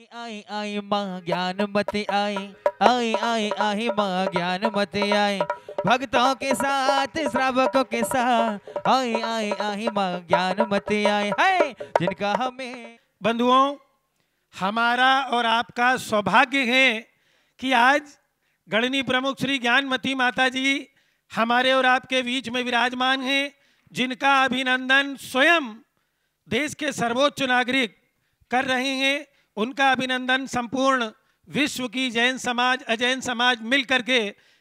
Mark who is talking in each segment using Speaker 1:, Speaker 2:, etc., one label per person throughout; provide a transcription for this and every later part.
Speaker 1: आई आई मा ज्ञान मत आई आई आई आई मा ज्ञान मत आई भक्तों के साथ श्रावकों के साथ आई आई आई
Speaker 2: मा ज्ञान मत आई है जिनका हमें बंधुओं हमारा और आपका सौभाग्य है कि आज गणनी प्रमुख श्री ज्ञानमती माता जी हमारे और आपके बीच में विराजमान हैं जिनका अभिनंदन स्वयं देश के सर्वोच्च नागरिक कर रहे हैं उनका अभिनंदन संपूर्ण विश्व की जैन समाज अजैन समाज मिल करके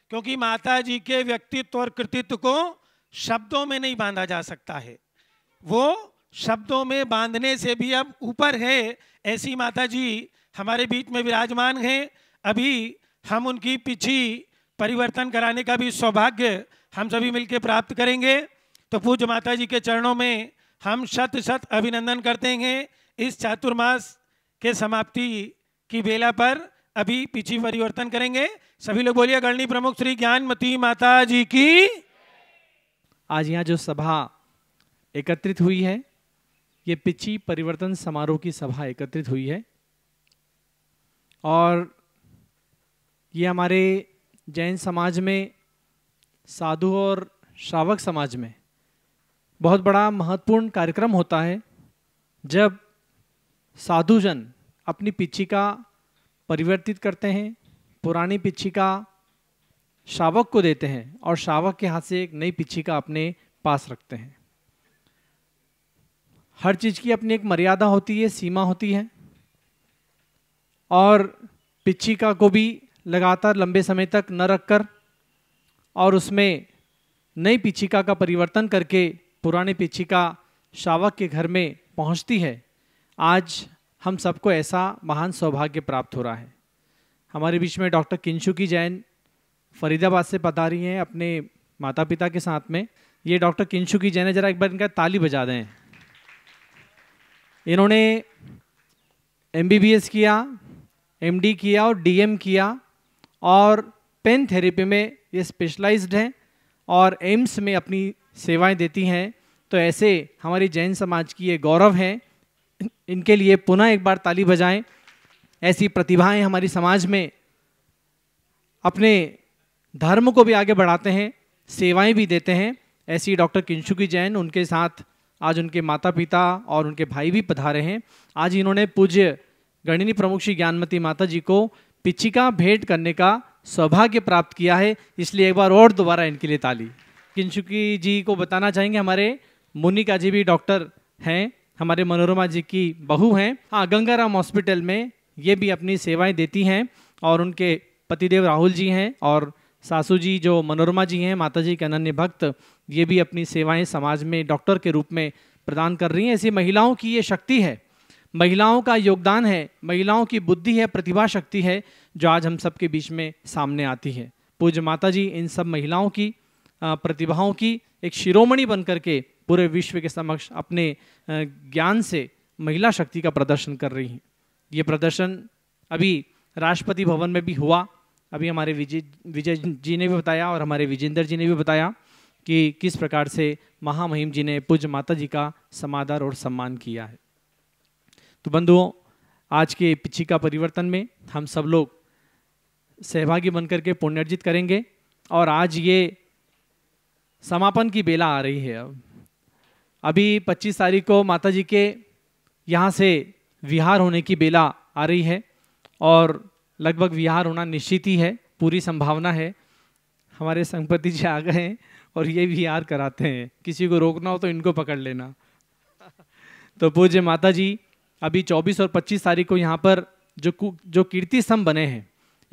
Speaker 2: क्योंकि माता जी के व्यक्तित्व और कृतित्व को शब्दों में नहीं बांधा जा सकता है वो शब्दों में बांधने से भी अब ऊपर है ऐसी माता जी हमारे बीच में विराजमान हैं अभी हम उनकी पीछी परिवर्तन कराने का भी सौभाग्य हम सभी मिलकर प्राप्त करेंगे तो पूज्य माता जी के चरणों में हम शत शत अभिनंदन करते हैं इस चातुर्मास के समाप्ति की वेला पर अभी पीछे परिवर्तन करेंगे सभी लोग बोलिए गणनी प्रमुख श्री ज्ञानमती माता जी की
Speaker 3: आज यहाँ जो सभा एकत्रित हुई है ये पिछी परिवर्तन समारोह की सभा एकत्रित हुई है और ये हमारे जैन समाज में साधु और श्रावक समाज में बहुत बड़ा महत्वपूर्ण कार्यक्रम होता है जब साधुजन अपनी का परिवर्तित करते हैं पुरानी का शावक को देते हैं और शावक के हाथ से एक नई का अपने पास रखते हैं हर चीज़ की अपनी एक मर्यादा होती है सीमा होती है और का को भी लगातार लंबे समय तक न रखकर और उसमें नई पिच्चिका का परिवर्तन करके पुराने पिच्चिका शावक के घर में पहुंचती है आज हम सबको ऐसा महान सौभाग्य प्राप्त हो रहा है हमारे बीच में डॉक्टर किंशु की जैन फरीदाबाद से पता रही हैं अपने माता पिता के साथ में ये डॉक्टर किंशु की जैन है ज़रा एक बार इनका ताली बजा दें इन्होंने एम किया एम किया और डी किया और पेन थेरेपी में ये स्पेशलाइज्ड हैं और एम्स में अपनी सेवाएं देती हैं तो ऐसे हमारी जैन समाज की ये गौरव हैं इनके लिए पुनः एक बार ताली बजाएं ऐसी प्रतिभाएं हमारी समाज में अपने धर्म को भी आगे बढ़ाते हैं सेवाएं भी देते हैं ऐसी डॉक्टर किंशुकी जैन उनके साथ आज उनके माता पिता और उनके भाई भी पधारे हैं आज इन्होंने पूज्य गणिनी प्रमुख श्री ज्ञानमती माता जी को पिचिका भेंट करने का सौभाग्य प्राप्त किया है इसलिए एक बार और दोबारा इनके लिए ताली किंशुकी जी को बताना चाहेंगे हमारे मुनिका जी भी डॉक्टर हैं हमारे मनोरमा जी की बहू हैं हाँ गंगाराम हॉस्पिटल में ये भी अपनी सेवाएं देती हैं और उनके पतिदेव राहुल जी हैं और सासू जी जो मनोरमा जी हैं माता जी के अनन्य भक्त ये भी अपनी सेवाएं समाज में डॉक्टर के रूप में प्रदान कर रही हैं ऐसी महिलाओं की ये शक्ति है महिलाओं का योगदान है महिलाओं की बुद्धि है प्रतिभा शक्ति है जो आज हम सब के बीच में सामने आती है पूज्य माता जी इन सब महिलाओं की प्रतिभाओं की एक शिरोमणि बनकर के पूरे विश्व के समक्ष अपने ज्ञान से महिला शक्ति का प्रदर्शन कर रही हैं ये प्रदर्शन अभी राष्ट्रपति भवन में भी हुआ अभी हमारे विजय विजय जी ने भी बताया और हमारे विजेंद्र जी ने भी बताया कि किस प्रकार से महामहिम जी ने पूज्य माता जी का समादर और सम्मान किया है तो बंधुओं आज के का परिवर्तन में हम सब लोग सहभागी बनकर के पुण्यर्जित करेंगे और आज ये समापन की बेला आ रही है अब अभी 25 तारीख को माता जी के यहाँ से विहार होने की बेला आ रही है और लगभग विहार होना निश्चित ही है पूरी संभावना है हमारे संपत्ति जी आ गए हैं और ये विहार कराते हैं किसी को रोकना हो तो इनको पकड़ लेना तो पूज्य माता जी अभी 24 और 25 तारीख को यहाँ पर जो जो कीर्ति स्तंभ बने हैं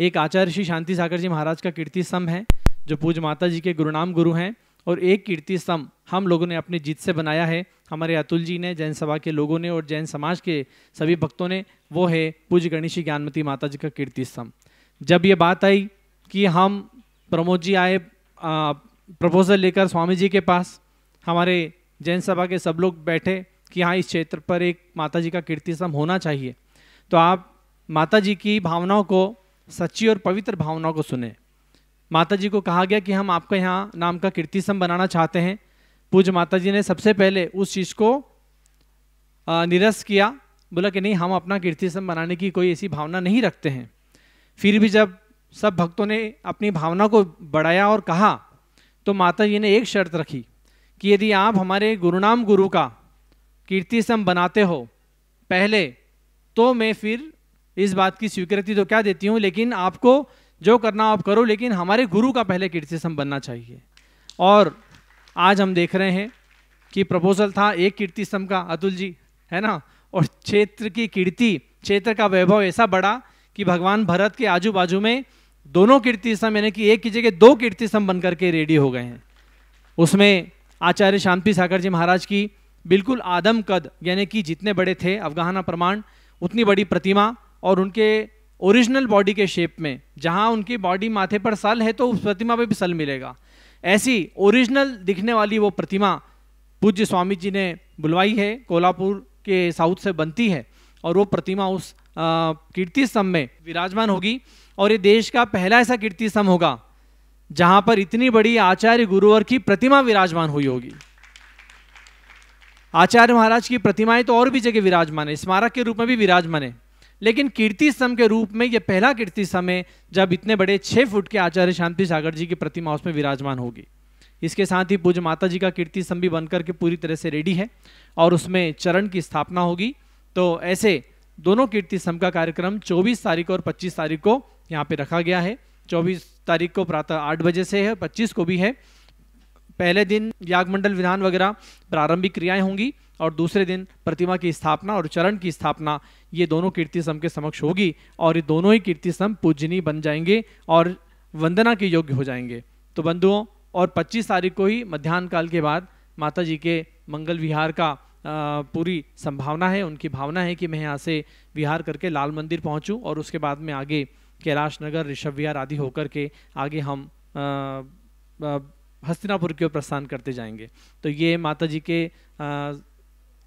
Speaker 3: एक आचार्य श्री शांति सागर जी महाराज का कीर्ति स्तंभ है जो पूज्य माता जी के गुरुनाम गुरु हैं और एक कीर्ति स्तंभ हम लोगों ने अपनी जीत से बनाया है हमारे अतुल जी ने जैन सभा के लोगों ने और जैन समाज के सभी भक्तों ने वो है पूज्य गणेशी ज्ञानमती माता जी का कीर्ति स्तंभ जब ये बात आई कि हम प्रमोद जी आए प्रपोजल लेकर स्वामी जी के पास हमारे जैन सभा के सब लोग बैठे कि हाँ इस क्षेत्र पर एक माता जी का कीर्ति स्तंभ होना चाहिए तो आप माता जी की भावनाओं को सच्ची और पवित्र भावनाओं को सुने माता जी को कहा गया कि हम आपका यहाँ नाम का कीर्ति सम बनाना चाहते हैं पूज माता जी ने सबसे पहले उस चीज़ को निरस्त किया बोला कि नहीं हम अपना कीर्ति सम बनाने की कोई ऐसी भावना नहीं रखते हैं फिर भी जब सब भक्तों ने अपनी भावना को बढ़ाया और कहा तो माता जी ने एक शर्त रखी कि यदि आप हमारे गुरुनाम गुरु का कीर्ति सम बनाते हो पहले तो मैं फिर इस बात की स्वीकृति तो क्या देती हूँ लेकिन आपको जो करना आप करो लेकिन हमारे गुरु का पहले कीर्तिस्तंभ बनना चाहिए और आज हम देख रहे हैं कि प्रपोजल था एक कीर्तिस्तंभ का अतुल जी है ना और क्षेत्र की कीर्ति क्षेत्र का वैभव ऐसा बढ़ा कि भगवान भरत के आजू बाजू में दोनों कीर्तिस्तंभ यानी कि एक की जगह दो कीर्तिस्तंभ बनकर के रेडी हो गए हैं उसमें आचार्य शांति सागर जी महाराज की बिल्कुल आदम कद यानी कि जितने बड़े थे अफगाना प्रमाण उतनी बड़ी प्रतिमा और उनके ओरिजिनल बॉडी के शेप में जहां उनकी बॉडी माथे पर सल है तो उस प्रतिमा पर भी सल मिलेगा ऐसी ओरिजिनल दिखने वाली वो प्रतिमा पूज्य स्वामी जी ने बुलवाई है कोल्हापुर के साउथ से बनती है और वो प्रतिमा उस कीर्ति स्तंभ में विराजमान होगी और ये देश का पहला ऐसा कीर्ति स्तंभ होगा जहां पर इतनी बड़ी आचार्य गुरुवर की प्रतिमा विराजमान हुई होगी आचार्य महाराज की प्रतिमाएं तो और भी जगह विराजमान है स्मारक के रूप में भी विराजमान है लेकिन कीर्ति स्तंभ के रूप में यह पहला कीर्ति स्तंभ है जब इतने बड़े छः फुट के आचार्य शांति सागर जी की प्रतिमा उसमें विराजमान होगी इसके साथ ही पूज्य माता जी का कीर्ति स्तंभ भी बनकर के पूरी तरह से रेडी है और उसमें चरण की स्थापना होगी तो ऐसे दोनों कीर्ति स्तंभ का कार्यक्रम 24 तारीख और 25 तारीख को यहाँ पे रखा गया है 24 तारीख को प्रातः आठ बजे से है 25 को भी है पहले दिन यागमंडल विधान वगैरह प्रारंभिक क्रियाएं होंगी और दूसरे दिन प्रतिमा की स्थापना और चरण की स्थापना ये दोनों कीर्ति सम के समक्ष होगी और ये दोनों ही कीर्ति स्तंभ पूजनीय बन जाएंगे और वंदना के योग्य हो जाएंगे तो बंधुओं और 25 तारीख को ही मध्यान्ह काल के बाद माता जी के मंगल विहार का पूरी संभावना है उनकी भावना है कि मैं यहाँ से विहार करके लाल मंदिर पहुँचूँ और उसके बाद में आगे कैलाश नगर ऋषभ विहार आदि होकर के आगे हम हस्तिनापुर की ओर प्रस्थान करते जाएंगे तो ये माता जी के आ,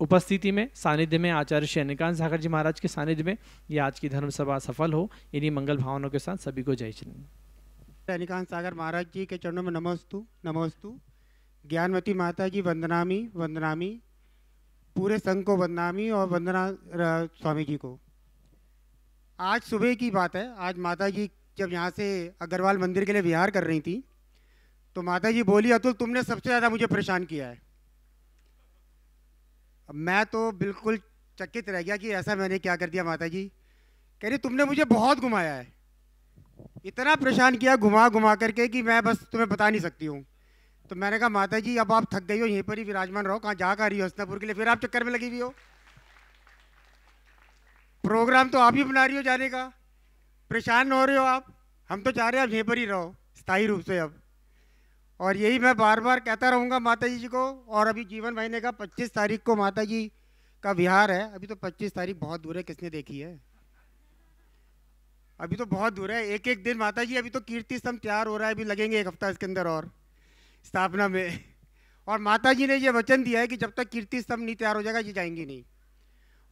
Speaker 3: उपस्थिति में सानिध्य में आचार्य श्री अनिकांत सागर जी महाराज के सानिध्य में ये आज की धर्म सभा सफल हो इन्हीं मंगल भावनाओं के साथ सभी को जय श्री
Speaker 4: अनिकांत सागर महाराज जी के चरणों में नमोस्तु नमोस्तु ज्ञानवती माता जी वंदनामी वंदनामी पूरे संघ को वंदनामी और वंदना स्वामी जी को आज सुबह की बात है आज माता जी जब यहाँ से अग्रवाल मंदिर के लिए विहार कर रही थी तो माता जी बोली अतुल तुमने सबसे ज़्यादा मुझे परेशान किया है अब मैं तो बिल्कुल चकित रह गया कि ऐसा मैंने क्या कर दिया माता जी कह रही तुमने मुझे बहुत घुमाया है इतना परेशान किया घुमा घुमा करके कि मैं बस तुम्हें बता नहीं सकती हूँ तो मैंने कहा माता जी अब आप थक गई हो यहीं पर ही विराजमान रहो कहाँ जा कर रही हो हस्तापुर के लिए फिर आप चक्कर में लगी हुई हो प्रोग्राम तो आप ही बना रही हो जाने का परेशान हो रहे हो आप हम तो चाह रहे हैं आप यहीं पर ही रहो स्थायी रूप से अब और यही मैं बार बार कहता रहूँगा माता जी को और अभी जीवन महीने का पच्चीस तारीख को माता जी का विहार है अभी तो पच्चीस तारीख बहुत दूर है किसने देखी है अभी तो बहुत दूर है एक एक दिन माता जी अभी तो कीर्ति स्तंभ तैयार हो रहा है अभी लगेंगे एक हफ्ता इसके अंदर और स्थापना में और माता जी ने ये वचन दिया है कि जब तक कीर्ति स्तंभ नहीं तैयार हो जाएगा ये जाएंगी नहीं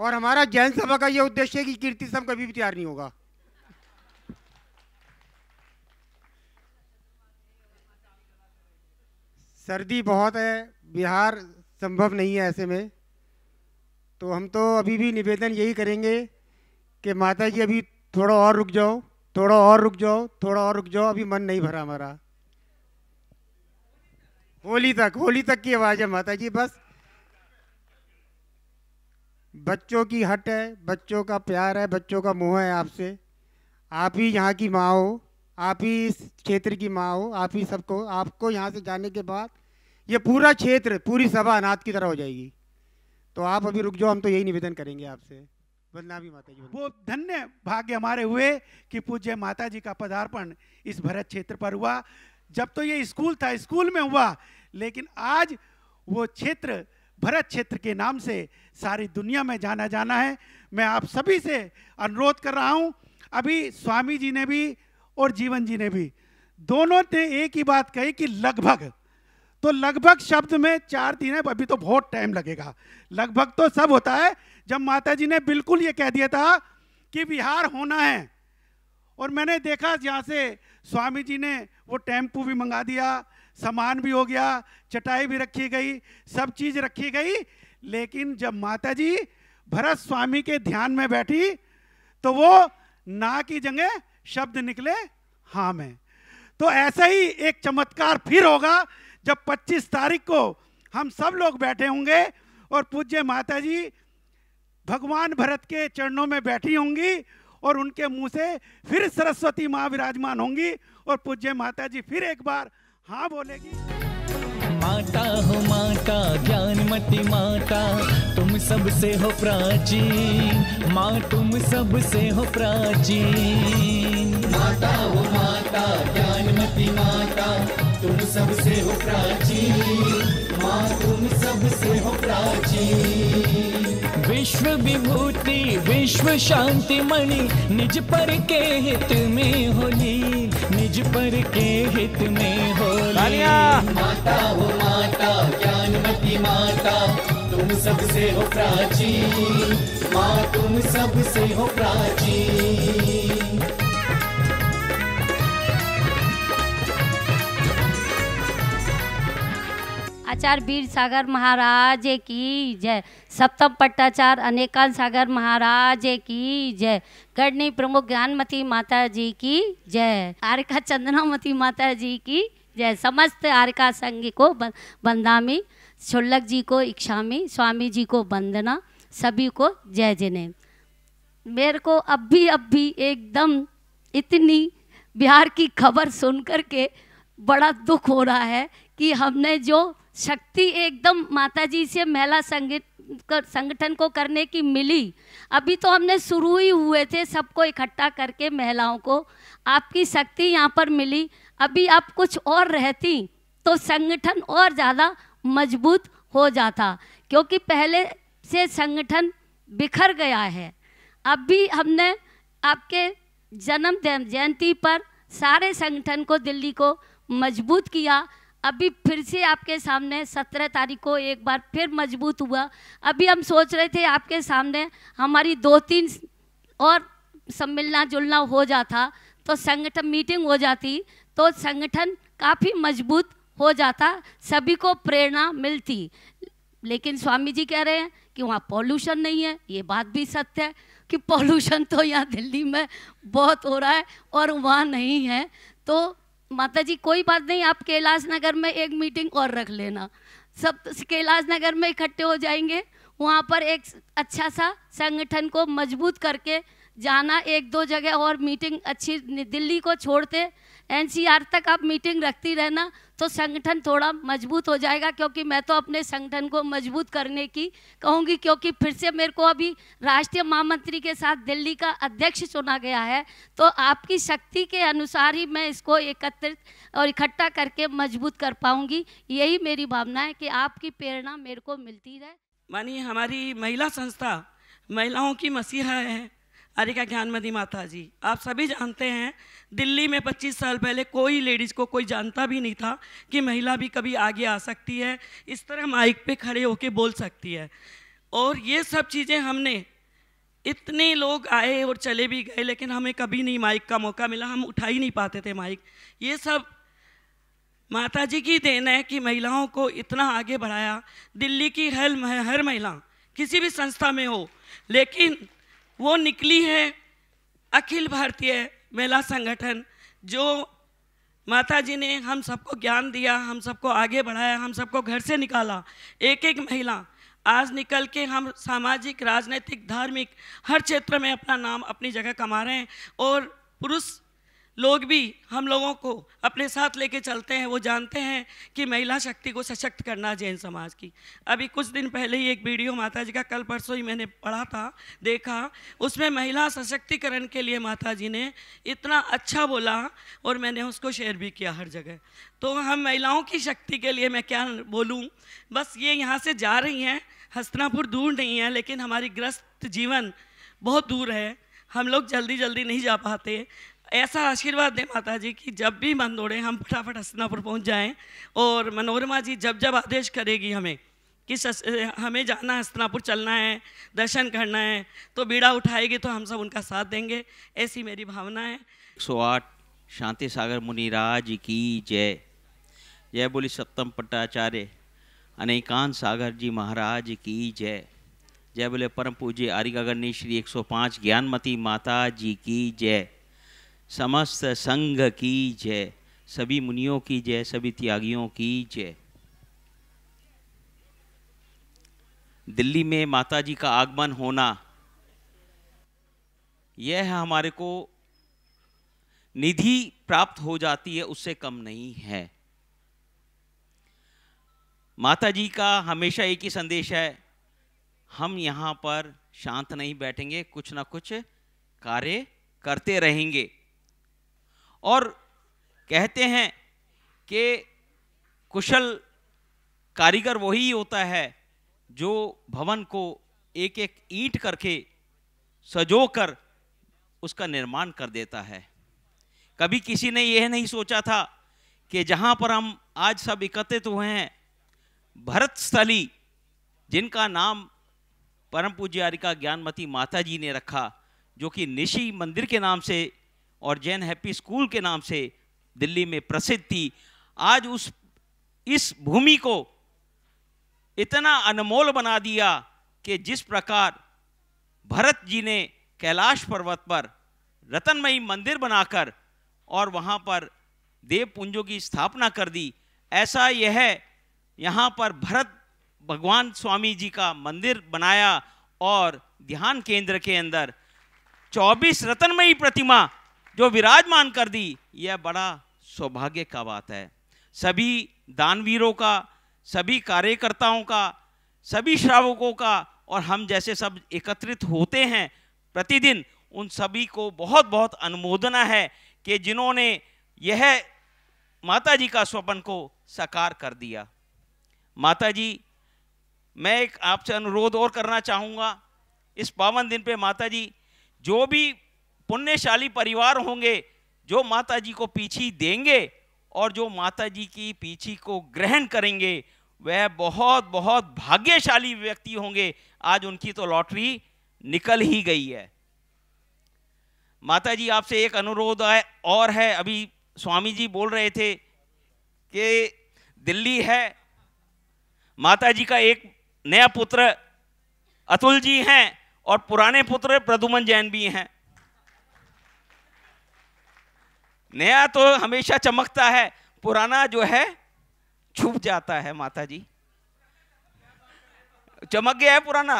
Speaker 4: और हमारा जैन सभा का ये उद्देश्य है कि कीर्ति स्तंभ कभी भी तैयार नहीं होगा सर्दी बहुत है बिहार संभव नहीं है ऐसे में तो हम तो अभी भी निवेदन यही करेंगे कि माता जी अभी थोड़ा और रुक जाओ थोड़ा और रुक जाओ थोड़ा और रुक जाओ अभी मन नहीं भरा हमारा होली तक होली तक की आवाज़ है माता जी बस बच्चों की हट है बच्चों का प्यार है बच्चों का मोह है आपसे आप ही यहाँ की माँ हो आप ही इस क्षेत्र की माँ हो आप ही सबको आपको यहाँ से जाने के बाद ये पूरा क्षेत्र पूरी सभा अनाथ की तरह हो जाएगी तो आप अभी रुक जाओ हम तो यही निवेदन करेंगे आपसे बदनामी माता जी वो धन्य
Speaker 2: भाग्य हमारे हुए कि पूज्य माता जी का पदार्पण इस भरत क्षेत्र पर हुआ जब तो ये स्कूल था स्कूल में हुआ लेकिन आज वो क्षेत्र भरत क्षेत्र के नाम से सारी दुनिया में जाना जाना है मैं आप सभी से अनुरोध कर रहा हूँ अभी स्वामी जी ने भी और जीवन जी ने भी दोनों ने एक ही बात कही कि लगभग तो लगभग शब्द में चार दिन है अभी तो बहुत टाइम लगेगा लगभग तो सब होता है जब माता जी ने बिल्कुल ये कह दिया था कि बिहार होना है और मैंने देखा जहाँ से स्वामी जी ने वो टेम्पू भी मंगा दिया सामान भी हो गया चटाई भी रखी गई सब चीज़ रखी गई लेकिन जब माता जी भरत स्वामी के ध्यान में बैठी तो वो ना की जगह शब्द निकले हाँ में तो ऐसा ही एक चमत्कार फिर होगा जब 25 तारीख को हम सब लोग बैठे होंगे और पूज्य माता जी भगवान भरत के चरणों में बैठी होंगी और उनके मुंह से फिर सरस्वती माँ विराजमान होंगी और पूज्य माता जी फिर एक बार हाँ बोलेगी माता हो माता ज्ञानमती माता
Speaker 3: तुम सबसे हो प्राचीन माँ तुम सबसे हो
Speaker 5: प्राचीन माता हो माता ज्ञानमती माता तुम सबसे हो प्राची माँ तुम सबसे हो प्राची विश्व विभूति विश्व शांति मणि निज पर के हित में होली निज पर के हित में
Speaker 3: होली माता हो माता ज्ञानमती माता तुम सबसे हो
Speaker 2: प्राची माँ तुम सबसे हो प्राची
Speaker 6: आचार्य वीर सागर महाराज की जय सप्तम पट्टाचार्य अनेकान सागर महाराज की जय गढ़नी प्रमुख ज्ञानमती माता जी की जय आरिका चंदनामती माता जी की जय समस्त आरिका संघ को बंदामी छुल्लक जी को इक्षामी स्वामी जी को वंदना सभी को जय जिने मेरे को अब भी अब भी एकदम इतनी बिहार की खबर सुन कर के बड़ा दुख हो रहा है कि हमने जो शक्ति एकदम माता जी से महिला संगठन को करने की मिली अभी तो हमने शुरू ही हुए थे सबको इकट्ठा करके महिलाओं को आपकी शक्ति यहाँ पर मिली अभी आप कुछ और रहती तो संगठन और ज़्यादा मजबूत हो जाता क्योंकि पहले से संगठन बिखर गया है अभी हमने आपके जन्म जयंती पर सारे संगठन को दिल्ली को मजबूत किया अभी फिर से आपके सामने सत्रह तारीख को एक बार फिर मजबूत हुआ अभी हम सोच रहे थे आपके सामने हमारी दो तीन और सब मिलना जुलना हो जाता तो संगठन मीटिंग हो जाती तो संगठन काफ़ी मजबूत हो जाता सभी को प्रेरणा मिलती लेकिन स्वामी जी कह रहे हैं कि वहाँ पॉल्यूशन नहीं है ये बात भी सत्य है कि पॉल्यूशन तो यहाँ दिल्ली में बहुत हो रहा है और वहाँ नहीं है तो माता जी कोई बात नहीं आप कैलाश नगर में एक मीटिंग और रख लेना सब कैलाश नगर में इकट्ठे हो जाएंगे वहाँ पर एक अच्छा सा संगठन को मजबूत करके जाना एक दो जगह और मीटिंग अच्छी दिल्ली को छोड़ते एनसीआर तक आप मीटिंग रखती रहना तो संगठन थोड़ा मजबूत हो जाएगा क्योंकि मैं तो अपने संगठन को मजबूत करने की कहूँगी क्योंकि फिर से मेरे को अभी राष्ट्रीय महामंत्री के साथ दिल्ली का अध्यक्ष चुना गया है तो आपकी शक्ति के अनुसार ही मैं इसको एकत्रित और इकट्ठा करके मजबूत कर पाऊँगी यही मेरी भावना है कि आपकी प्रेरणा मेरे को मिलती रहे
Speaker 5: मानिए हमारी महिला संस्था महिलाओं की मसीहा है अरिका ज्ञानमदी माता जी आप सभी जानते हैं दिल्ली में 25 साल पहले कोई लेडीज़ को कोई जानता भी नहीं था कि महिला भी कभी आगे आ सकती है इस तरह माइक पे खड़े होके बोल सकती है और ये सब चीज़ें हमने इतने लोग आए और चले भी गए लेकिन हमें कभी नहीं माइक का मौका मिला हम उठा ही नहीं पाते थे माइक ये सब माता जी की देन है कि महिलाओं को इतना आगे बढ़ाया दिल्ली की हर हर महिला किसी भी संस्था में हो लेकिन वो निकली है अखिल भारतीय मेला संगठन जो माता जी ने हम सबको ज्ञान दिया हम सबको आगे बढ़ाया हम सबको घर से निकाला एक एक महिला आज निकल के हम सामाजिक राजनीतिक धार्मिक हर क्षेत्र में अपना नाम अपनी जगह कमा रहे हैं और पुरुष लोग भी हम लोगों को अपने साथ लेके चलते हैं वो जानते हैं कि महिला शक्ति को सशक्त करना जैन समाज की अभी कुछ दिन पहले ही एक वीडियो माता जी का कल परसों ही मैंने पढ़ा था देखा उसमें महिला सशक्तिकरण के लिए माता जी ने इतना अच्छा बोला और मैंने उसको शेयर भी किया हर जगह तो हम महिलाओं की शक्ति के लिए मैं क्या बोलूँ बस ये यहाँ से जा रही हैं हस्तनापुर दूर नहीं है लेकिन हमारी ग्रस्त जीवन बहुत दूर है हम लोग जल्दी जल्दी नहीं जा पाते ऐसा आशीर्वाद दें माता जी कि जब भी मन दौड़े हम फटाफट हस्तनापुर पहुंच जाएं और मनोरमा जी जब जब आदेश करेगी हमें कि हमें जाना हस्तनापुर चलना है दर्शन करना है तो बीड़ा उठाएगी तो हम सब उनका साथ देंगे ऐसी मेरी भावना है
Speaker 7: आठ शांति सागर मुनिराज की जय जय बोली सप्तम पट्टाचार्य अनेकान सागर जी महाराज की जय जय बोले परम पूज्य आरिकागरणी श्री 105 ज्ञानमती माता जी की जय समस्त संघ की जय सभी मुनियों की जय सभी त्यागियों की जय दिल्ली में माता जी का आगमन होना यह है हमारे को निधि प्राप्त हो जाती है उससे कम नहीं है माता जी का हमेशा एक ही संदेश है हम यहाँ पर शांत नहीं बैठेंगे कुछ ना कुछ कार्य करते रहेंगे और कहते हैं कि कुशल कारीगर वही होता है जो भवन को एक एक ईंट करके सजो कर उसका निर्माण कर देता है कभी किसी ने यह नहीं सोचा था कि जहाँ पर हम आज सब एकत्रित हुए हैं भरत स्थली जिनका नाम परम पूज्य आरिका ज्ञानमती माता जी ने रखा जो कि निशी मंदिर के नाम से और जैन हैप्पी स्कूल के नाम से दिल्ली में प्रसिद्ध थी आज उस इस भूमि को इतना अनमोल बना दिया कि जिस प्रकार भरत जी ने कैलाश पर्वत पर रतनमयी मंदिर बनाकर और वहाँ पर देव पुंजों की स्थापना कर दी ऐसा यह यहाँ पर भरत भगवान स्वामी जी का मंदिर बनाया और ध्यान केंद्र के अंदर 24 रतनमयी प्रतिमा जो विराजमान कर दी यह बड़ा सौभाग्य का बात है सभी दानवीरों का सभी कार्यकर्ताओं का सभी श्रावकों का और हम जैसे सब एकत्रित होते हैं प्रतिदिन उन सभी को बहुत बहुत अनुमोदना है कि जिन्होंने यह माता जी का स्वपन को साकार कर दिया माता जी मैं एक आपसे अनुरोध और करना चाहूँगा इस पावन दिन पे माता जी जो भी पुण्यशाली परिवार होंगे जो माता जी को पीछी देंगे और जो माता जी की पीछी को ग्रहण करेंगे वह बहुत बहुत भाग्यशाली व्यक्ति होंगे आज उनकी तो लॉटरी निकल ही गई है माता जी आपसे एक अनुरोध है और है अभी स्वामी जी बोल रहे थे कि दिल्ली है माता जी का एक नया पुत्र अतुल जी हैं और पुराने पुत्र प्रदुमन जैन भी हैं नया तो हमेशा चमकता है पुराना जो है छुप जाता है माता जी चमक गया है पुराना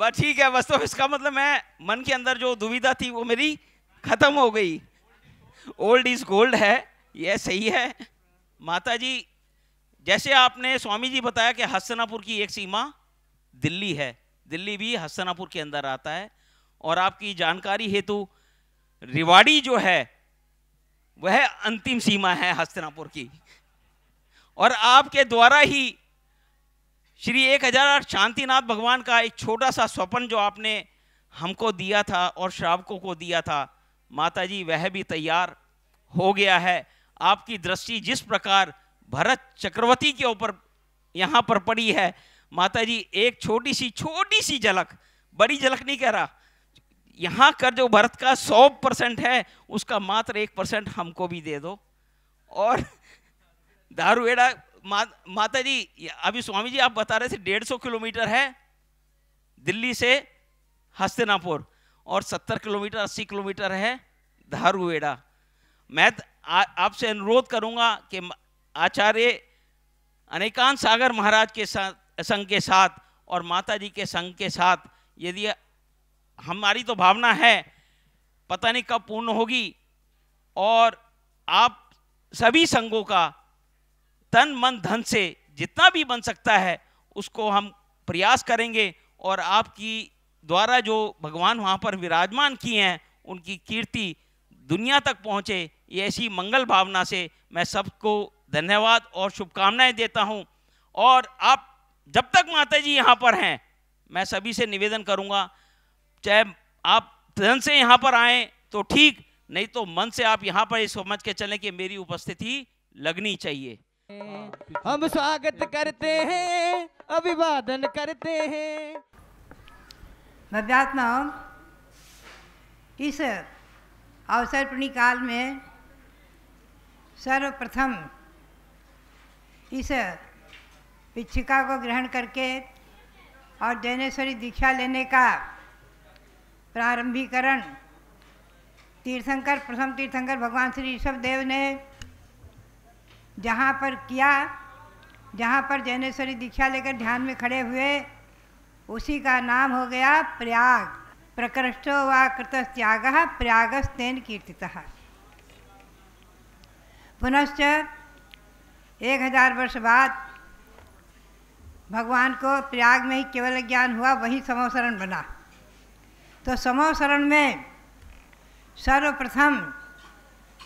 Speaker 7: बस ठीक है बस तो इसका मतलब मैं मन के अंदर जो दुविधा थी वो मेरी खत्म हो गई ओल्ड इज गोल्ड है यह सही है माता जी जैसे आपने स्वामी जी बताया कि हस्तनापुर की एक सीमा दिल्ली है दिल्ली भी हस्तनापुर के अंदर आता है और आपकी जानकारी हेतु रिवाड़ी जो है वह अंतिम सीमा है हस्तिनापुर की और आपके द्वारा ही श्री एक हजार आठ शांतिनाथ भगवान का एक छोटा सा स्वप्न जो आपने हमको दिया था और श्रावकों को दिया था माता जी वह भी तैयार हो गया है आपकी दृष्टि जिस प्रकार भरत चक्रवर्ती के ऊपर यहाँ पर पड़ी है माता जी एक छोटी सी छोटी सी झलक बड़ी झलक नहीं कह रहा यहाँ कर जो भरत का सौ परसेंट है उसका मात्र एक परसेंट हमको भी दे दो और दारूहेड़ा मा, माता जी अभी स्वामी जी आप बता रहे थे डेढ़ सौ किलोमीटर है दिल्ली से हस्तिनापुर और सत्तर किलोमीटर अस्सी किलोमीटर है दारूहेड़ा मैं आपसे अनुरोध करूंगा कि आचार्य अनेकांत सागर महाराज के संघ के साथ और माता जी के संघ के साथ यदि हमारी तो भावना है पता नहीं कब पूर्ण होगी और आप सभी संघों का तन मन धन से जितना भी बन सकता है उसको हम प्रयास करेंगे और आपकी द्वारा जो भगवान वहाँ पर विराजमान किए हैं उनकी कीर्ति दुनिया तक पहुँचे ये ऐसी मंगल भावना से मैं सबको धन्यवाद और शुभकामनाएं देता हूँ और आप जब तक माता जी यहाँ पर हैं मैं सभी से निवेदन करूँगा चाहे आप धन से यहाँ पर आए तो ठीक नहीं तो मन से आप यहाँ पर समझ के चलें कि मेरी उपस्थिति लगनी चाहिए
Speaker 1: हम स्वागत करते हैं अभिवादन करते
Speaker 8: हैं नद्यात्माओं इस अवसर काल में सर्वप्रथम इस पिछिका को ग्रहण करके और जैनेश्वरी दीक्षा लेने का प्रारंभीकरण तीर्थंकर प्रथम तीर्थंकर भगवान श्री ऋषभ देव ने जहाँ पर किया जहाँ पर जैनेश्वरी दीक्षा लेकर ध्यान में खड़े हुए उसी का नाम हो गया प्रयाग प्रकृष्टो व कृतस्याग प्रयागस्तेन कीर्ति पुनश्च एक हजार वर्ष बाद भगवान को प्रयाग में ही केवल ज्ञान हुआ वही समवसरण बना तो समो शरण में सर्वप्रथम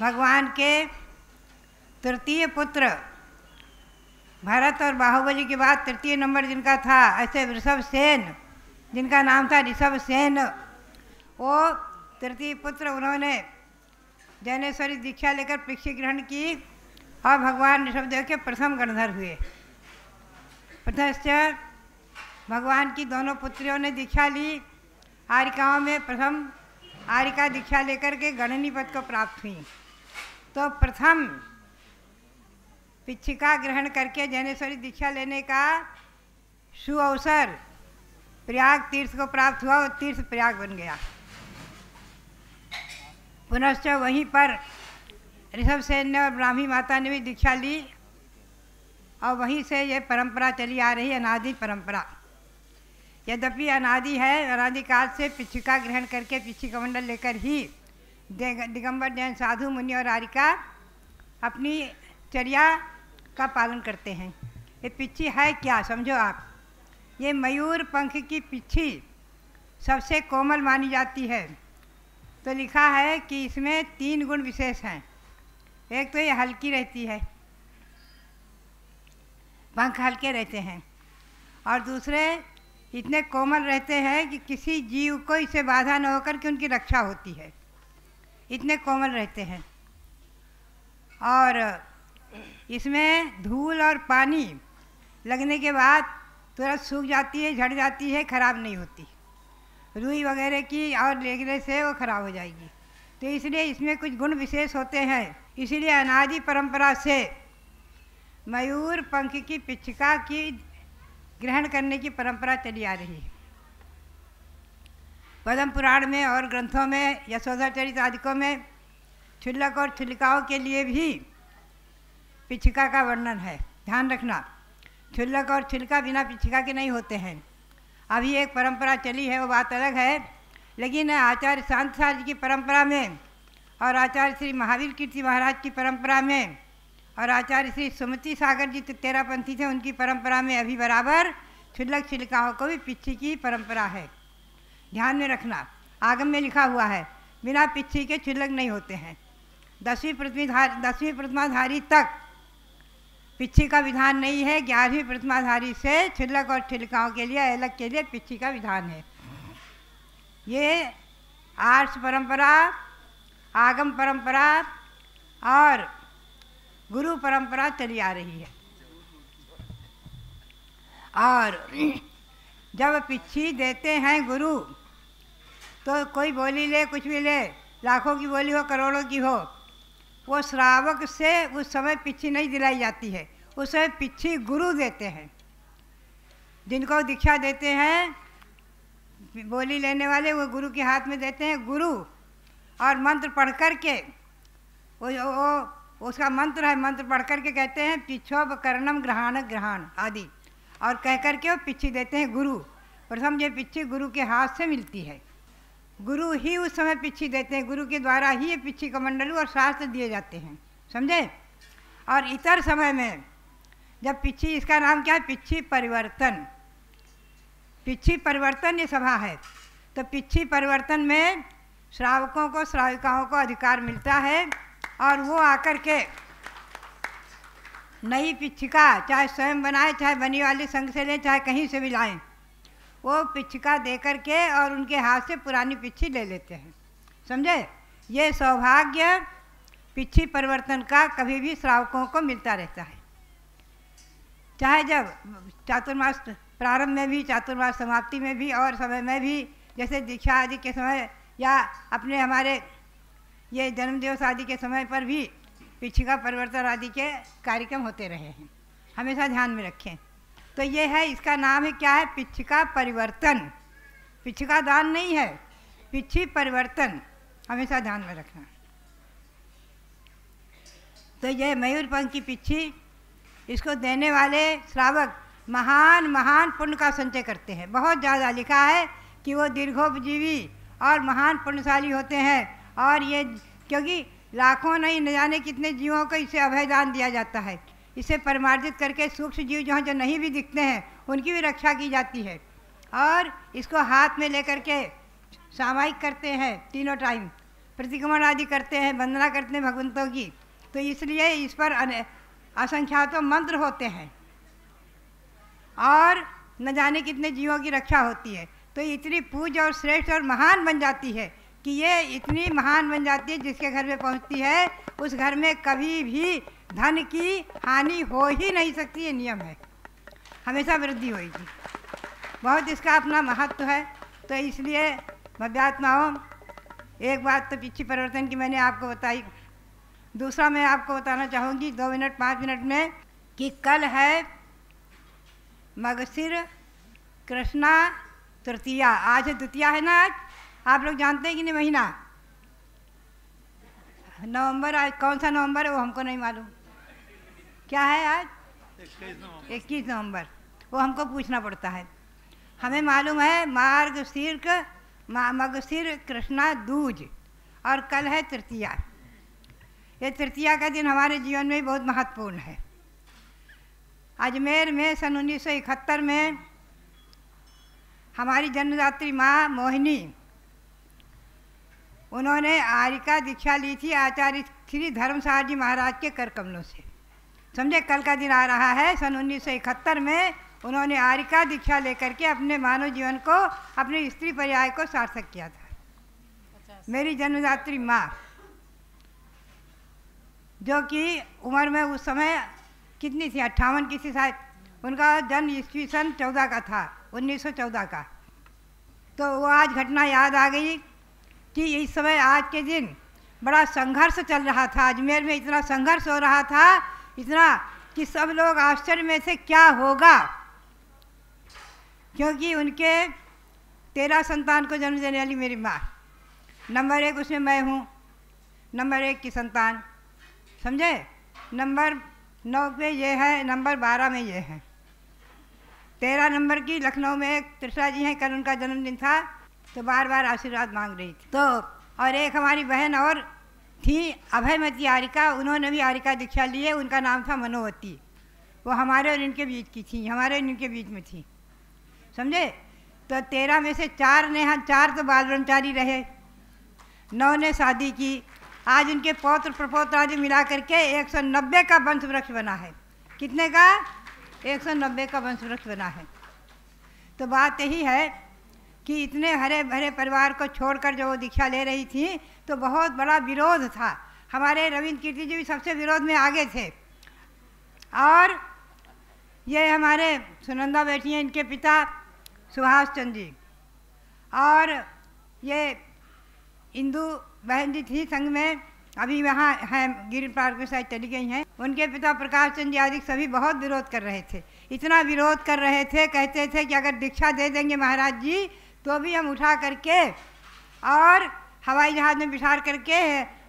Speaker 8: भगवान के तृतीय पुत्र भरत और बाहुबली के बाद तृतीय नंबर जिनका था ऐसे ऋषभ सेन जिनका नाम था ऋषभ सेन वो तृतीय पुत्र उन्होंने जैनेश्वरी दीक्षा लेकर पृक्षी ग्रहण की और भगवान ऋषभदेव के प्रथम गणधर हुए प्रथम भगवान की दोनों पुत्रियों ने दीक्षा ली आरिकाओं में प्रथम आरिका दीक्षा लेकर के गणनी पद को प्राप्त हुई तो प्रथम पिछिका ग्रहण करके जैनेश्वरी दीक्षा लेने का सुअवसर प्रयाग तीर्थ को प्राप्त हुआ और तीर्थ प्रयाग बन गया पुनश्च वहीं पर ऋषभ सेन ने और ब्राह्मी माता ने भी दीक्षा ली और वहीं से ये परंपरा चली आ रही है अनादि परंपरा यद्यपि अनादि है अनादिकाल से पिछुका ग्रहण करके पिछिका मंडल लेकर ही दिगंबर जैन साधु मुनि और आरिका अपनी चर्या का पालन करते हैं ये पिछी है क्या समझो आप ये मयूर पंख की पिछी सबसे कोमल मानी जाती है तो लिखा है कि इसमें तीन गुण विशेष हैं एक तो ये हल्की रहती है पंख हल्के रहते हैं और दूसरे इतने कोमल रहते हैं कि किसी जीव को इसे बाधा न होकर के उनकी रक्षा होती है इतने कोमल रहते हैं और इसमें धूल और पानी लगने के बाद तुरंत सूख जाती है झड़ जाती है ख़राब नहीं होती रुई वगैरह की और लेगने से वो ख़राब हो जाएगी तो इसलिए इसमें कुछ गुण विशेष होते हैं इसीलिए अनादि परंपरा से मयूर पंख की पिछका की ग्रहण करने की परंपरा चली आ रही है पद्म पुराण में और ग्रंथों में यशोधा चरित आदिकों में छुल्लक और छुल्लिकाओं के लिए भी पिछिका का वर्णन है ध्यान रखना छुल्लक और छिलका बिना पिछिका के नहीं होते हैं अभी एक परंपरा चली है वो बात अलग है लेकिन आचार्य शांत जी की परंपरा में और आचार्य श्री महावीर कीर्ति महाराज की परंपरा में और आचार्य श्री सुमति सागर जी तेरापंथी थे उनकी परंपरा में अभी बराबर छिलक छिलकाओं को भी पिछी की परंपरा है ध्यान में रखना आगम में लिखा हुआ है बिना पिछी के छिलक नहीं होते हैं दसवीं प्रतिमाधार दसवीं प्रतिमाधारी तक पिछी का विधान नहीं है ग्यारहवीं प्रतिमाधारी से छिलक और छिलकाओं के लिए अलग के लिए पिछी का विधान है ये आर्ट्स परंपरा आगम परंपरा और गुरु परंपरा चली आ रही है और जब पिछी देते हैं गुरु तो कोई बोली ले कुछ भी ले लाखों की बोली हो करोड़ों की हो वो श्रावक से उस समय पिछी नहीं दिलाई जाती है उस समय पिछी गुरु देते हैं जिनको दीक्षा देते हैं बोली लेने वाले वो गुरु के हाथ में देते हैं गुरु और मंत्र पढ़ कर के वो, वो उसका मंत्र है मंत्र पढ़ करके कहते हैं पिछोब कर्णम ग्रहण ग्रहण आदि और कह करके वो पिछी देते हैं गुरु प्रथम ये पिछी गुरु के हाथ से मिलती है गुरु ही उस समय पिछी देते हैं गुरु के द्वारा ही ये पिछी कमंडलू और शास्त्र दिए जाते हैं समझे और इतर समय में जब पिछी इसका नाम क्या है पिछी परिवर्तन पिछी परिवर्तन ये सभा है तो पिछी परिवर्तन में श्रावकों को श्राविकाओं को अधिकार मिलता है और वो आकर के नई पिछिका चाहे स्वयं बनाए चाहे बनी वाले संघ से लें चाहे कहीं से भी लाएँ वो पिछिका दे कर के और उनके हाथ से पुरानी पिछी ले लेते हैं समझे ये सौभाग्य पिछी परिवर्तन का कभी भी श्रावकों को मिलता रहता है चाहे जब चातुर्मास प्रारंभ में भी चातुर्मास समाप्ति में भी और समय में भी जैसे दीक्षा आदि के समय या अपने हमारे ये जन्मदिवस आदि के समय पर भी पिछिका परिवर्तन आदि के कार्यक्रम होते रहे हैं हमेशा ध्यान में रखें तो ये है इसका नाम है क्या है पिछिका परिवर्तन पिछिका दान नहीं है पिछी परिवर्तन हमेशा ध्यान में रखना तो यह मयूर पंख की पिछी इसको देने वाले श्रावक महान महान पुण्य का संचय करते हैं बहुत ज़्यादा लिखा है कि वो दीर्घोपजीवी और महान पुण्यशाली होते हैं और ये क्योंकि लाखों नहीं न जाने कितने जीवों को इसे अभयदान दिया जाता है इसे परमार्जित करके सूक्ष्म जीव जो हैं जो नहीं भी दिखते हैं उनकी भी रक्षा की जाती है और इसको हाथ में लेकर के सामायिक करते हैं तीनों टाइम प्रतिक्रमण आदि करते हैं वंदना करते हैं भगवंतों की तो इसलिए इस पर असंख्यातों मंत्र होते हैं और न जाने कितने जीवों की रक्षा होती है तो इतनी पूज और श्रेष्ठ और महान बन जाती है कि ये इतनी महान बन जाती है जिसके घर में पहुंचती है उस घर में कभी भी धन की हानि हो ही नहीं सकती ये नियम है हमेशा वृद्धि होगी बहुत इसका अपना महत्व है तो इसलिए भव्यात्माओं एक बात तो पीछे परिवर्तन की मैंने आपको बताई दूसरा मैं आपको बताना चाहूँगी दो मिनट पाँच मिनट में कि कल है मगसिर कृष्णा तृतीया आज द्वितीया है ना आज आप लोग जानते हैं कि नहीं महीना नवंबर आज कौन सा नवंबर है वो हमको नहीं मालूम क्या है आज इक्कीस नवंबर वो हमको पूछना पड़ता है हमें मालूम है मार्ग मग सिर कृष्णा दूज और कल है तृतीया ये तृतीया का दिन हमारे जीवन में बहुत महत्वपूर्ण है अजमेर में सन उन्नीस में हमारी जन्मदात्री माँ मोहिनी उन्होंने आर्यिका दीक्षा ली थी आचार्य श्री धर्मसार जी महाराज के कर कमलों से समझे कल का दिन आ रहा है सन उन्नीस में उन्होंने आर्यिका दीक्षा लेकर के अपने मानव जीवन को अपने स्त्री पर्याय को सार्थक किया था मेरी जन्मदात्री माँ जो कि उम्र में उस समय कितनी थी अट्ठावन की थी शायद उनका जन्म ईस्वी सन चौदह का था 1914 का तो वो आज घटना याद आ गई कि इस समय आज के दिन बड़ा संघर्ष चल रहा था अजमेर में इतना संघर्ष हो रहा था इतना कि सब लोग आश्चर्य में से क्या होगा क्योंकि उनके तेरह संतान को जन्म देने वाली मेरी माँ नंबर एक उसमें मैं हूँ नंबर एक की संतान समझे नंबर नौ पे ये है नंबर बारह में ये है तेरह नंबर की लखनऊ में एक त्रिषा जी हैं कल उनका जन्मदिन था तो बार बार आशीर्वाद मांग रही थी तो और एक हमारी बहन और थी अभयमती आरिका उन्होंने भी आरिका दीक्षा ली है उनका नाम था मनोवती वो हमारे और इनके बीच की थी हमारे और इनके बीच में थी समझे तो तेरह में से चार ने हाँ चार तो बाल ब्रह्मचारी रहे नौ ने शादी की आज उनके पौत्र प्रपौत्र आदि मिला करके 190 का वंश वृक्ष बना है कितने का 190 का वंश वृक्ष बना है तो बात यही है कि इतने हरे भरे परिवार को छोड़कर जो वो दीक्षा ले रही थी तो बहुत बड़ा विरोध था हमारे रविंद्र कीर्ति जी भी सबसे विरोध में आगे थे और ये हमारे सुनंदा बेटी हैं इनके पिता सुभाष चंद जी और ये इंदू बहन जी थी संघ में अभी वहाँ हैं गिर पार्क साइड चली गई हैं उनके पिता प्रकाश चंद जी आदि सभी बहुत विरोध कर रहे थे इतना विरोध कर रहे थे कहते थे कि अगर दीक्षा दे देंगे महाराज जी तो भी हम उठा करके और हवाई जहाज़ में बिठा करके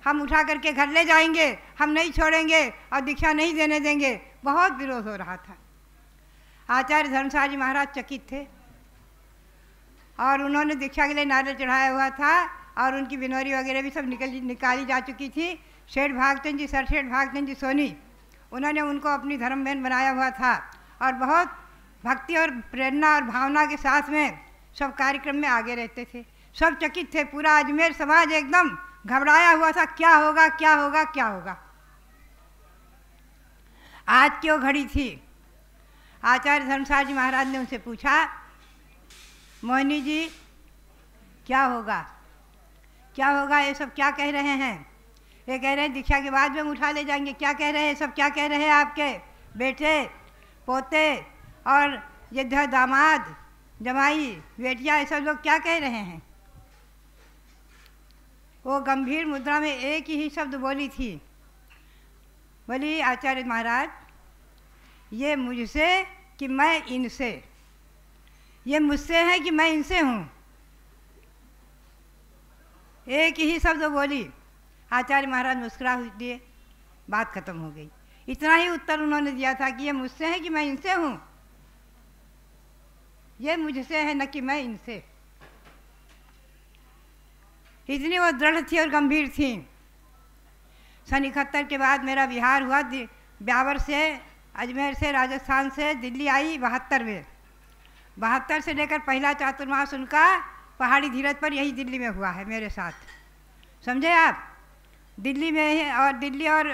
Speaker 8: हम उठा करके घर ले जाएंगे हम नहीं छोड़ेंगे और दीक्षा नहीं देने देंगे बहुत विरोध हो रहा था आचार्य धर्मशाह जी महाराज चकित थे और उन्होंने दीक्षा के लिए नारे चढ़ाया हुआ था और उनकी बिनौरी वगैरह भी सब निकल निकाली जा चुकी थी शेठ भागचंद जी सर शेठ भागचंद जी सोनी उन्होंने उनको अपनी धर्म बहन बनाया हुआ था और बहुत भक्ति और प्रेरणा और भावना के साथ में सब कार्यक्रम में आगे रहते थे सब चकित थे पूरा अजमेर समाज एकदम घबराया हुआ था क्या होगा क्या होगा क्या होगा आज क्यों घड़ी थी आचार्य धर्मसार जी महाराज ने उनसे पूछा मोहिनी जी क्या होगा क्या होगा ये सब क्या कह रहे हैं ये कह रहे हैं दीक्षा के बाद में उठा ले जाएंगे क्या कह रहे हैं सब क्या कह रहे हैं आपके बेटे पोते और ये दामाद जमाई बेटिया ये सब लोग क्या कह रहे हैं वो गंभीर मुद्रा में एक ही शब्द बोली थी बोली आचार्य महाराज ये मुझसे कि मैं इनसे ये मुझसे है कि मैं इनसे हूँ एक ही शब्द बोली आचार्य महाराज मुस्कुरा दिए बात खत्म हो गई इतना ही उत्तर उन्होंने दिया था कि ये मुझसे है कि मैं इनसे हूँ ये मुझसे है न कि मैं इनसे इतनी वो दृढ़ थी और गंभीर थी सन इकहत्तर के बाद मेरा बिहार हुआ ब्यावर से अजमेर से राजस्थान से दिल्ली आई बहत्तर में बहत्तर से लेकर पहला चातुर्मास उनका पहाड़ी धीरज पर यही दिल्ली में हुआ है मेरे साथ समझे आप दिल्ली में और दिल्ली और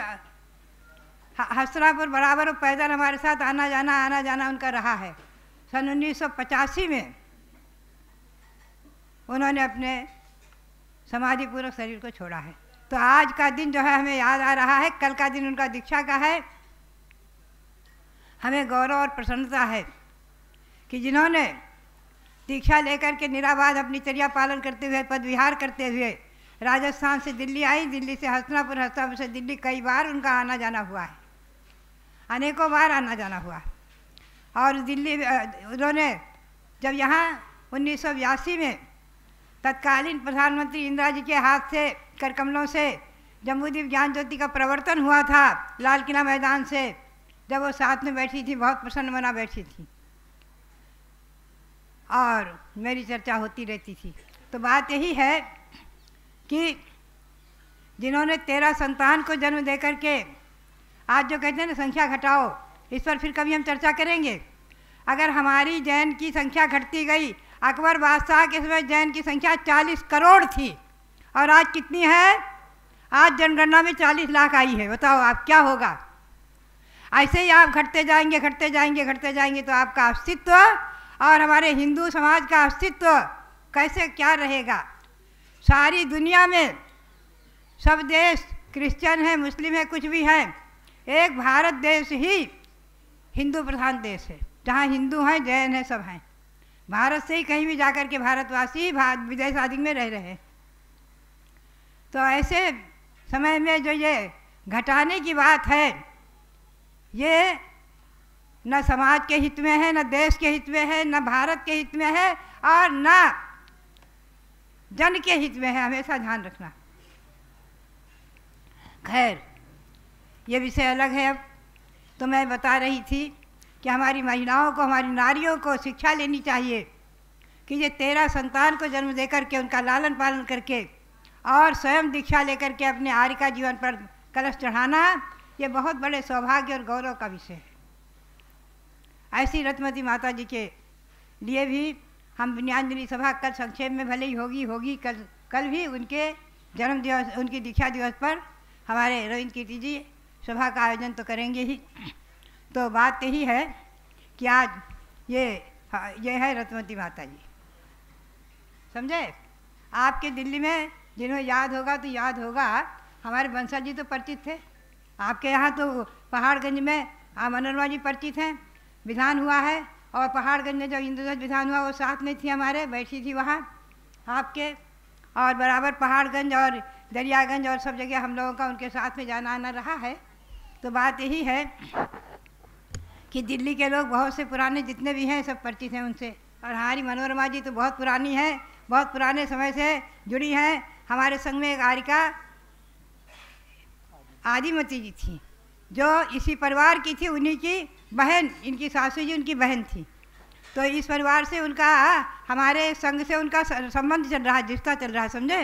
Speaker 8: हसरापुर बराबर पैदल हमारे साथ आना जाना आना जाना उनका रहा है सन उन्नीस में उन्होंने अपने समाधि पूर्वक शरीर को छोड़ा है तो आज का दिन जो है हमें याद आ रहा है कल का दिन उनका दीक्षा का है हमें गौरव और प्रसन्नता है कि जिन्होंने दीक्षा लेकर के निराबाद अपनी चर्या पालन करते हुए पद विहार करते हुए राजस्थान से दिल्ली आई दिल्ली से हस्तनापुर हसनापुर से दिल्ली कई बार उनका आना जाना हुआ है अनेकों बार आना जाना हुआ है और दिल्ली उन्होंने जब यहाँ उन्नीस में तत्कालीन प्रधानमंत्री इंदिरा जी के हाथ से कर कमलों से जम्मूदीप ज्ञान ज्योति का प्रवर्तन हुआ था लाल किला मैदान से जब वो साथ में बैठी थी बहुत प्रसन्न मना बैठी थी और मेरी चर्चा होती रहती थी तो बात यही है कि जिन्होंने तेरह संतान को जन्म दे करके आज जो कहते हैं ना संख्या घटाओ इस पर फिर कभी हम चर्चा करेंगे अगर हमारी जैन की संख्या घटती गई अकबर बादशाह के समय जैन की संख्या 40 करोड़ थी और आज कितनी है आज जनगणना में 40 लाख आई है बताओ आप क्या होगा ऐसे ही आप घटते जाएंगे घटते जाएंगे घटते जाएंगे तो आपका अस्तित्व और हमारे हिंदू समाज का अस्तित्व कैसे क्या रहेगा सारी दुनिया में सब देश क्रिश्चियन है मुस्लिम है कुछ भी है एक भारत देश ही हिंदू प्रधान देश है जहाँ हिंदू हैं जैन हैं सब हैं भारत से ही कहीं भी जाकर के भारतवासी भारत विदेश आदि में रह रहे हैं तो ऐसे समय में जो ये घटाने की बात है ये न समाज के हित में है न देश के हित में है न भारत के हित में है और न जन के हित में है हमेशा ध्यान रखना खैर ये विषय अलग है अब तो मैं बता रही थी कि हमारी महिलाओं को हमारी नारियों को शिक्षा लेनी चाहिए कि ये तेरह संतान को जन्म देकर के उनका लालन पालन करके और स्वयं दीक्षा लेकर के अपने आर्य का जीवन पर कलश चढ़ाना ये बहुत बड़े सौभाग्य और गौरव का विषय है ऐसी रत्मती माता जी के लिए भी हम विन्यांजलि सभा कल संक्षेप में भले ही होगी होगी कल कल भी उनके जन्म दिवस उनकी दीक्षा दिवस पर हमारे रविंद्र कीर्ति जी सभा का आयोजन तो करेंगे ही तो बात यही है कि आज ये हाँ, ये है रत्नवती माता जी समझे आपके दिल्ली में जिन्हें याद होगा तो याद होगा हमारे बंसा जी तो परिचित थे आपके यहाँ तो पहाड़गंज में मनोरमा जी परिचित हैं विधान हुआ है और पहाड़गंज में जब इंद्रधज विधान हुआ वो साथ में थी हमारे बैठी थी वहाँ आपके और बराबर पहाड़गंज और दरियागंज और सब जगह हम लोगों का उनके साथ में जाना आना रहा है तो बात यही है कि दिल्ली के लोग बहुत से पुराने जितने भी हैं सब परिचित हैं उनसे और हमारी मनोरमा जी तो बहुत पुरानी है बहुत पुराने समय से जुड़ी हैं हमारे संग में एक आरिका आदिमती जी थी जो इसी परिवार की थी उन्हीं की बहन इनकी सासू जी उनकी बहन थी तो इस परिवार से उनका हमारे संग से उनका संबंध चल रहा है रिश्ता चल रहा है समझे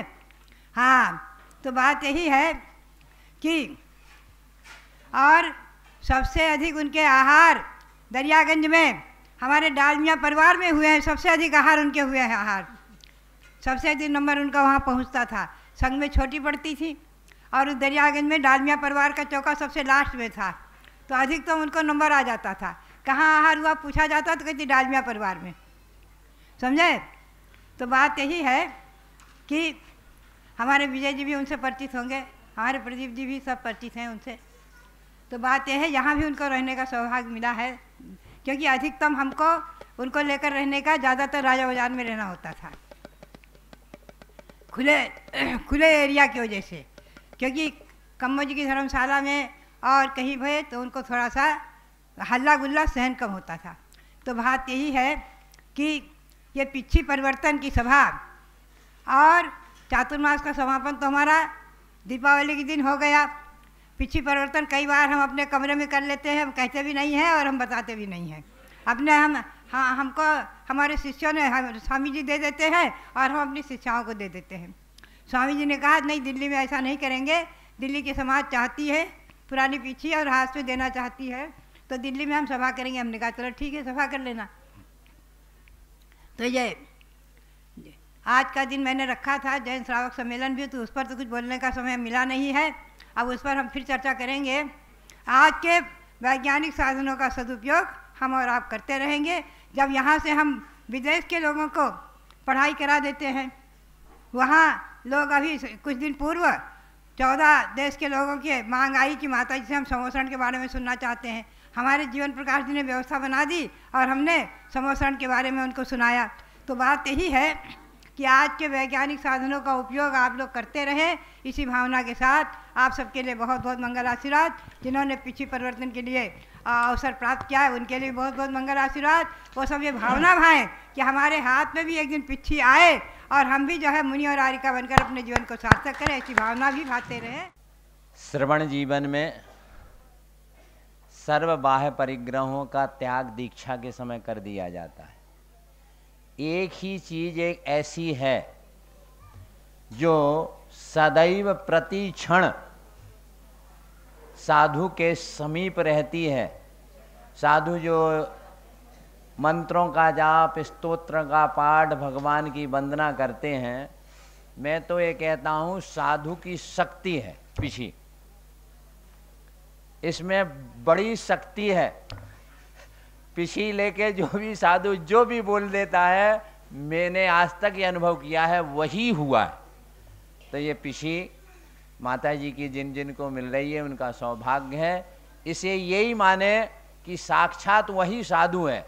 Speaker 8: हाँ तो बात यही है कि और सबसे अधिक उनके आहार दरियागंज में हमारे डालमिया परिवार में हुए हैं सबसे अधिक आहार उनके हुए हैं आहार सबसे अधिक नंबर उनका वहाँ पहुँचता था संघ में छोटी पड़ती थी और उस दरियागंज में डालमिया परिवार का चौका सबसे लास्ट में था तो अधिक तो उनको नंबर आ जाता था कहाँ आहार हुआ पूछा जाता तो कहती डालमिया परिवार में समझे तो बात यही है कि हमारे विजय जी भी उनसे परिचित होंगे हमारे प्रदीप जी भी सब परिचित हैं उनसे तो बात यह है यहाँ भी उनको रहने का सौभाग्य मिला है क्योंकि अधिकतम हमको उनको लेकर रहने का ज़्यादातर राजा बाजार में रहना होता था खुले खुले एरिया की वजह से क्योंकि कम्बोज की धर्मशाला में और कहीं भय तो उनको थोड़ा सा हल्ला गुल्ला सहन कम होता था तो बात यही है कि ये पिछली परिवर्तन की सभा और चातुर्मास का समापन तो हमारा दीपावली के दिन हो गया पीछे परिवर्तन कई बार हम अपने कमरे में कर लेते हैं हम कहते भी नहीं हैं और हम बताते भी नहीं हैं अपने हम हाँ हमको हमारे शिष्यों ने हम स्वामी जी दे देते हैं और हम अपनी शिक्षाओं को दे देते हैं स्वामी जी ने कहा नहीं दिल्ली में ऐसा नहीं करेंगे दिल्ली की समाज चाहती है पुरानी पीछी और हाथ में देना चाहती है तो दिल्ली में हम सभा करेंगे हमने कहा चलो ठीक है सभा कर लेना तो ये आज का दिन मैंने रखा था जैन श्रावक सम्मेलन भी तो उस पर तो कुछ बोलने का समय मिला नहीं है अब उस पर हम फिर चर्चा करेंगे आज के वैज्ञानिक साधनों का सदुपयोग हम और आप करते रहेंगे जब यहाँ से हम विदेश के लोगों को पढ़ाई करा देते हैं वहाँ लोग अभी कुछ दिन पूर्व चौदह देश के लोगों के मांग आई कि माता जी से हम समोसरण के बारे में सुनना चाहते हैं हमारे जीवन प्रकाश जी ने व्यवस्था बना दी और हमने समोसरण के बारे में उनको सुनाया तो बात यही है कि आज के वैज्ञानिक साधनों का उपयोग आप लोग करते रहें इसी भावना के साथ आप सबके लिए बहुत बहुत मंगल आशीर्वाद जिन्होंने पिछली परिवर्तन के लिए अवसर प्राप्त किया है उनके लिए बहुत बहुत मंगल आशीर्वाद वो सब ये भावना हाँ। भाएँ कि हमारे हाथ में भी एक दिन पिछी आए और हम भी जो है मुनि और आरिका बनकर अपने जीवन को सार्थक करें ऐसी भावना भी भाते रहे
Speaker 9: श्रवण जीवन में सर्व बाह्य परिग्रहों का त्याग दीक्षा के समय कर दिया जाता है एक ही चीज एक ऐसी है जो सदैव प्रति क्षण साधु के समीप रहती है साधु जो मंत्रों का जाप स्तोत्र का पाठ भगवान की वंदना करते हैं मैं तो ये कहता हूँ साधु की शक्ति है पीछे इसमें बड़ी शक्ति है कृषि लेके जो भी साधु जो भी बोल देता है मैंने आज तक ये अनुभव किया है वही हुआ है तो ये पिशी माता जी की जिन जिन को मिल रही है उनका सौभाग्य है इसे यही माने कि साक्षात वही साधु है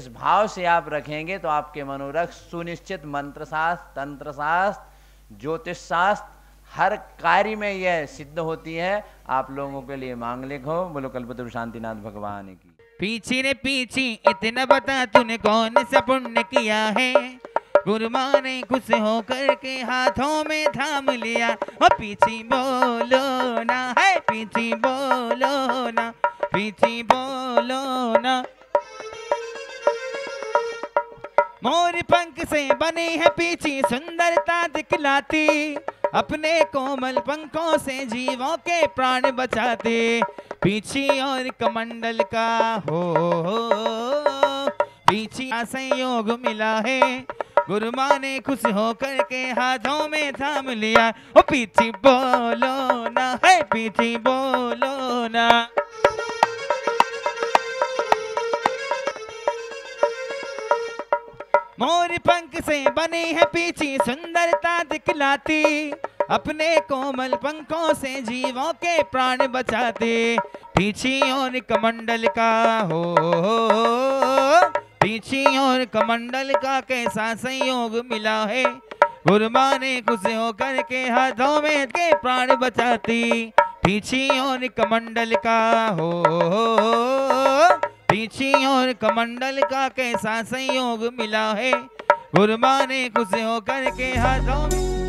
Speaker 9: इस भाव से आप रखेंगे तो आपके मनोरथ सुनिश्चित मंत्र शास्त्र तंत्र शास्त्र ज्योतिष शास्त्र हर कार्य में यह सिद्ध होती है आप लोगों के लिए मांगलिक हो बोलो कल्पतरु शांतिनाथ भगवान की पीछे रे पीछे इतना बता तूने कौन सा पुण्य किया है
Speaker 1: गुरुमा ने खुश होकर के हाथों में थाम लिया और पीछे बोलो ना है पीछे बोलो ना पीछे बोलो ना मोर पंख से बने है पीछे सुंदरता दिखलाती अपने कोमल पंखों से जीवों के प्राण बचाते पीछे और कमंडल का हो, हो पीछे संयोग मिला है गुरुमा ने खुश होकर के हाथों में थाम लिया ओ पीछे बोलो ना है पीछे बोलो ना मोर पंख से बनी है पीछे सुंदरता दिखलाती अपने कोमल पंखों से जीवों के प्राण बचाते पीछी और कमंडल का हो पीछी और कमंडल का कैसा संयोग मिला है गुरमा ने खुश होकर के हाथों में के प्राण बचाती पीछी और कमंडल का हो पीछी और कमंडल का कैसा संयोग मिला है गुरमा ने खुश होकर के
Speaker 4: हाथों में